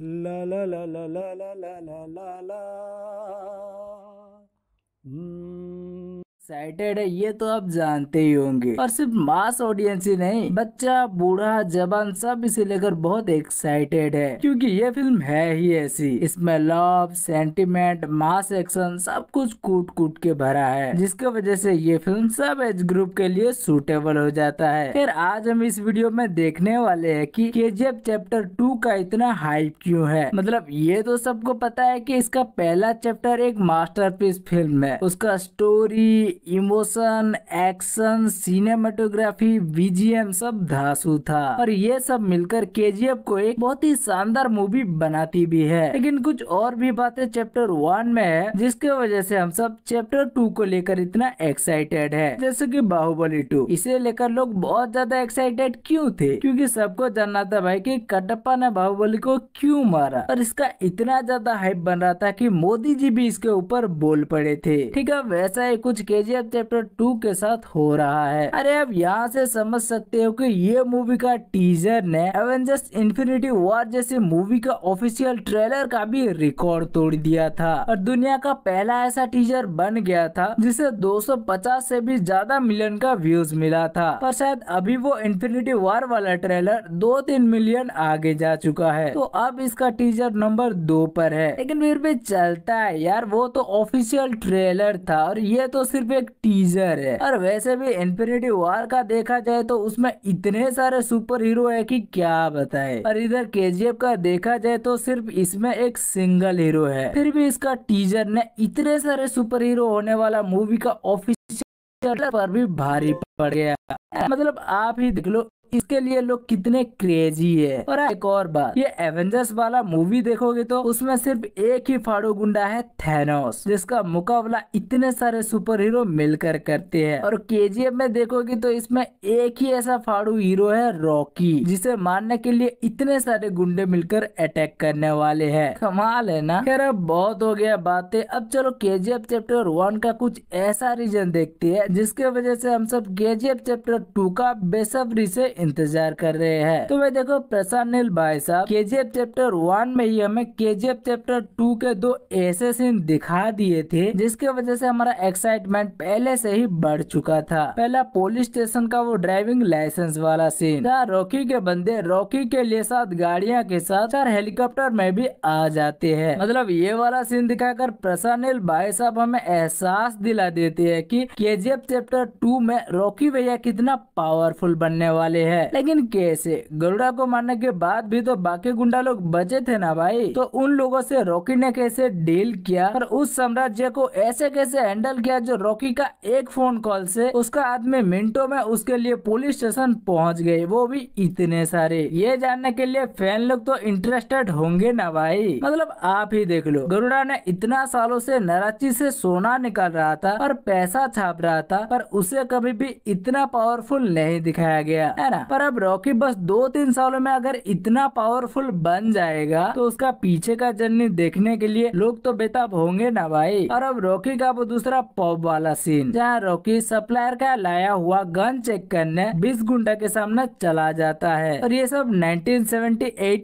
La है ये तो आप जानते ही होंगे और सिर्फ मास ऑडियंस ही नहीं बच्चा बूढ़ा जवान सब इसे लेकर बहुत एक्साइटेड है क्योंकि ये फिल्म है ही ऐसी इसमें लव सेंटिमेंट मास एक्शन सब कुछ कूट कूट के भरा है जिसकी वजह से ये फिल्म सब एज ग्रुप के लिए सूटेबल हो जाता है फिर आज हम इस वीडियो में देखने वाले है की के चैप्टर टू टू का इतना हाइप क्यों है मतलब ये तो सबको पता है कि इसका पहला चैप्टर एक मास्टरपीस फिल्म है उसका story emotion action cinematography BGM सब धासु था और ये सब मिलकर के को एक बहुत ही शानदार मूवी बनाती भी है लेकिन कुछ और भी बातें चैप्टर वन में है जिसके वजह से हम सब चैप्टर टू को लेकर इतना एक्साइटेड है जैसे कि बाहुबली टू इसे लेकर लोग बहुत ज्यादा एक्साइटेड क्यों थे क्योंकि सबको जानना था भाई कि कटप्पा ने बाहुबली को क्यों मारा और इसका इतना ज्यादा हाइप बन रहा था कि मोदी जी भी इसके ऊपर बोल पड़े थे ठीक है वैसा ही कुछ के चैप्टर टू के साथ हो रहा है अरे आप यहाँ से समझ सकते हो कि ये मूवी का टीजर ने एवेंजर्स इन्फिनिटी वॉर जैसी मूवी का ऑफिशियल ट्रेलर का भी रिकॉर्ड तोड़ दिया था और दुनिया का पहला ऐसा टीजर बन गया था जिसे 250 से भी ज्यादा मिलियन का व्यूज मिला था पर शायद अभी वो इन्फिनिटी वॉर वाला ट्रेलर दो तीन मिलियन आगे जा जा चुका है तो अब इसका टीजर नंबर दो पर है लेकिन फिर भी चलता है यार वो तो ऑफिशियल ट्रेलर था और ये तो सिर्फ एक टीजर है और वैसे भी इन्फिनिटी वार का देखा जाए तो उसमें इतने सारे सुपर हीरो है कि क्या बताए और इधर के का देखा जाए तो सिर्फ इसमें एक सिंगल हीरो है फिर भी इसका टीजर ने इतने सारे सुपर हीरो होने वाला मूवी का ऑफिशियल पर भी भारी पड़ गया मतलब आप ही देख लो इसके लिए लोग कितने क्रेजी है और एक और बात ये एवेंजर्स वाला मूवी देखोगे तो उसमें सिर्फ एक ही फाड़ू गुंडा है थेनोस जिसका मुकाबला इतने सारे सुपर हीरो मिलकर करते हैं और के में देखोगे तो इसमें एक ही ऐसा फाड़ू हीरो है रॉकी जिसे मारने के लिए इतने सारे गुंडे मिलकर अटैक करने वाले है कमाल है ना खेरा बहुत हो गया बातें अब चलो के चैप्टर वन का कुछ ऐसा रीजन देखते है जिसके वजह से हम सब के चैप्टर टू का बेसब्री से इंतजार कर रहे हैं तो भाई देखो प्रसाद नील भाई साहब के चैप्टर वन में ही हमें के चैप्टर टू के दो ऐसे सीन दिखा दिए थे जिसके वजह से हमारा एक्साइटमेंट पहले से ही बढ़ चुका था पहला पुलिस स्टेशन का वो ड्राइविंग लाइसेंस वाला सीन जहाँ रॉकी के बंदे रॉकी के लिए साथ गाड़िया के साथ चार हेलीकॉप्टर में भी आ जाते हैं मतलब ये वाला सीन दिखाकर प्रसानिल भाई साहब हमें एहसास दिला देते हैं कि के चैप्टर टू में रॉकी भैया कितना पावरफुल बनने वाले हैं लेकिन कैसे गरुड़ा को मारने के बाद भी तो बाकी गुंडा लोग बचे थे ना भाई तो उन लोगों से रॉकी ने कैसे डील किया और उस साम्राज्य को ऐसे कैसे हैंडल किया जो रॉकी का एक फोन कॉल से उसका आदमी मिनटों में उसके लिए पुलिस स्टेशन पहुंच गए वो भी इतने सारे ये जानने के लिए फैन लोग तो इंटरेस्टेड होंगे ना भाई मतलब आप ही देख लो गरुड़ा ने इतना सालों से नराची से सोना निकाल रहा था और पैसा छाप रहा था पर उसे कभी भी इतना पावरफुल नहीं दिखाया गया है ना पर अब रॉकी बस दो तीन सालों में अगर इतना पावरफुल बन जाएगा तो उसका पीछे का जर्नी देखने के लिए लोग तो बेताब होंगे ना भाई और अब रॉकी का वो दूसरा पॉप वाला सीन जहाँ रॉकी सप्लायर का लाया हुआ गन चेक करने बीस गुंडा के सामने चला जाता है और ये सब नाइनटीन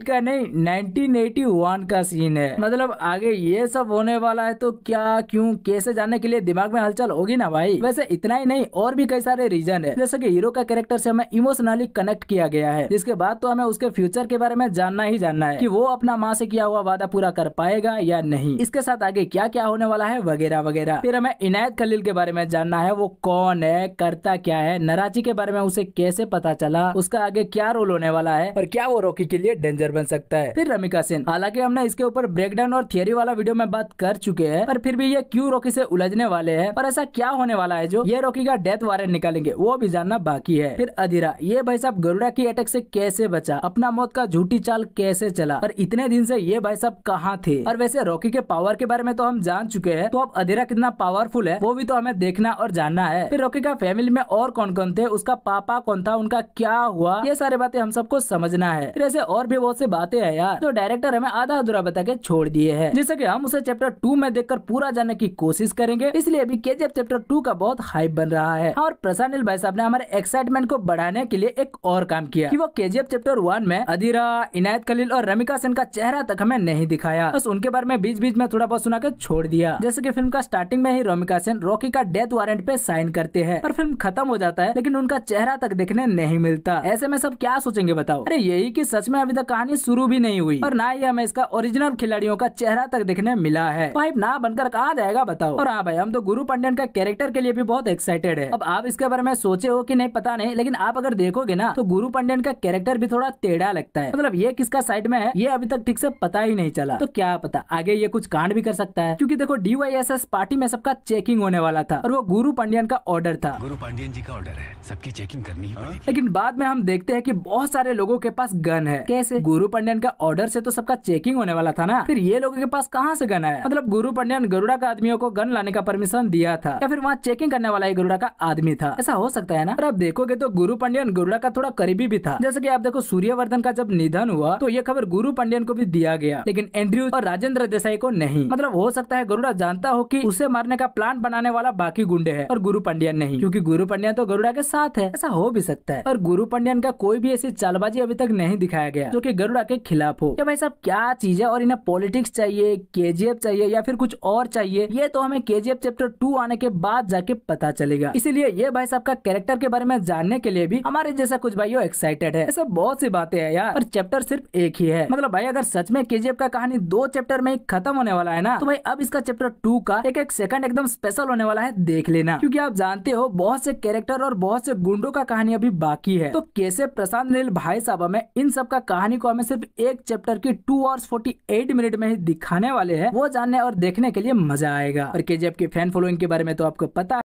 का नहीं नाइनटीन का सीन है मतलब आगे ये सब होने वाला है तो क्या क्यूँ कैसे जाने के लिए दिमाग में हलचल होगी ना भाई वैसे इतना ही नहीं और भी कई सारे रीजन है जैसे की हीरो का कैरेक्टर से हमें इमोशनली इमोशनली कनेक्ट किया गया है जिसके बाद तो हमें उसके फ्यूचर के बारे में जानना ही जानना है कि वो अपना माँ से किया हुआ वादा पूरा कर पाएगा या नहीं इसके साथ आगे क्या क्या होने वाला है वगैरह वगैरह फिर हमें इनायत खलील के बारे में जानना है वो कौन है करता क्या है नराची के बारे में उसे कैसे पता चला उसका आगे क्या रोल होने वाला है और क्या वो रोकी के लिए डेंजर बन सकता है फिर रमिका सिंह हालांकि हमने इसके ऊपर ब्रेकडाउन और थियोरी वाला वीडियो में बात कर चुके हैं पर फिर भी ये क्यूँ रोकी से उलझने वाले है और ऐसा क्या होने वाला है जो ये रोकी का डेथ वारंट निकालेंगे वो भी जानना बाकी है फिर अधीरा ये भाई साहब गरुड़ा की अटैक से कैसे बचा अपना मौत का झूठी चाल कैसे चला और इतने दिन से ये भाई साहब कहाँ थे और वैसे रॉकी के पावर के बारे में तो हम जान चुके हैं तो अब अधेरा कितना पावरफुल है वो भी तो हमें देखना और जानना है फिर रॉकी का फैमिली में और कौन कौन थे उसका पापा कौन था उनका क्या हुआ ये सारी बातें हम सबको समझना है फिर ऐसे और भी बहुत सी बातें है यार तो डायरेक्टर हमें आधा अधूरा बता के छोड़ दिए है जिससे की हम उसे चैप्टर टू में देख पूरा जानने की कोशिश करेंगे इसलिए अभी के चैप्टर टू का बहुत हाइप बन रहा है और प्रसाद भाई साहब ने हमारे एक्साइटमेंट को बढ़ाने के लिए एक और काम किया कि वो केजीएफ चैप्टर वन में अधीरा इनायत खलील और रमिका सेन का चेहरा तक हमें नहीं दिखाया बस उनके बारे में बीच बीच में थोड़ा बहुत सुना के छोड़ दिया जैसे की फिल्म का स्टार्टिंग में ही रमिका सेन रॉकी का डेथ वारंट पे साइन करते हैं पर फिल्म खत्म हो जाता है लेकिन उनका चेहरा तक देखने नहीं मिलता ऐसे में सब क्या सोचेंगे बताओ अरे यही की सच में अभी तक कहानी शुरू भी नहीं हुई और ना ही हमें इसका ओरिजिनल खिलाड़ियों का चेहरा तक देखने मिला है पाइप ना बनकर कहा जाएगा बताओ और हाँ भाई हम तो गुरु पंडन का कैरेक्टर के लिए भी बहुत एक्साइटेड है अब आप इसके बारे में सोचे हो की नहीं पता नहीं लेकिन आप अगर देखोगे देखोगे ना तो गुरु पंडियन का कैरेक्टर भी थोड़ा टेढ़ा लगता है मतलब ये किसका साइड में है ये अभी तक ठीक से पता ही नहीं चला तो क्या पता आगे ये कुछ कांड भी कर सकता है क्यूँकी देखो डी पार्टी में सबका चेकिंग होने वाला था और वो गुरु पंडियन का ऑर्डर था गुरु पंडियन जी का ऑर्डर है सबकी चेकिंग करनी है लेकिन बाद में हम देखते हैं की बहुत सारे लोगों के पास गन है कैसे गुरु पंडियन का ऑर्डर से तो सबका चेकिंग होने वाला था ना फिर ये लोगों के पास कहाँ से गन है मतलब गुरु पंडियन गरुड़ा का आदमियों को गन लाने का परमिशन दिया था या फिर वहाँ चेकिंग करने वाला ही गरुड़ा का आदमी था ऐसा हो सकता है ना और आप देखोगे तो गुरु पंडियन गरुड़ा का थोड़ा करीबी भी था जैसे की आप देखो सूर्यवर्धन का जब निधन हुआ तो ये खबर गुरु पंडियन को भी दिया गया लेकिन एंड्रयू और राजेंद्र देसाई को नहीं मतलब हो सकता है गरुड़ा जानता हो की उसे मारने का प्लान बनाने वाला बाकी गुंडे है और गुरु पंडियन नहीं क्यूँकी गुरु पंडियन तो गरुड़ा के साथ है ऐसा हो भी सकता है और गुरु पंडियन का कोई भी ऐसी चालबाजी अभी तक नहीं दिखाया गया जो की गरुड़ा के खिलाफ हो क्या भाई साहब क्या चीज है और इन्हें पॉलिटिक्स चाहिए के चाहिए या फिर कुछ और चाहिए ये तो हमें के चैप्टर टू आने के बाद जाके पता चलेगा इसीलिए ये भाई साहब का कैरेक्टर के बारे में जानने के लिए भी हमारे जैसे ऐसा कुछ भाई एक्साइटेड है ऐसा बहुत सी बातें है यार पर चैप्टर सिर्फ एक ही है मतलब भाई अगर सच में केजीएफ का कहानी दो चैप्टर में खत्म होने वाला है ना तो भाई अब इसका चैप्टर टू का एक एक सेकंड एकदम स्पेशल होने वाला है देख लेना क्योंकि आप जानते हो बहुत से कैरेक्टर और बहुत से गुंडों का कहानी अभी बाकी है तो कैसे प्रशांत नील भाई साहब हमें इन सब का कहानी को हमें सिर्फ एक चैप्टर की two hours forty eight minute में ही दिखाने वाले है वो जानने और देखने के लिए मजा आएगा और के के फैन फॉलोइंग के बारे में तो आपको पता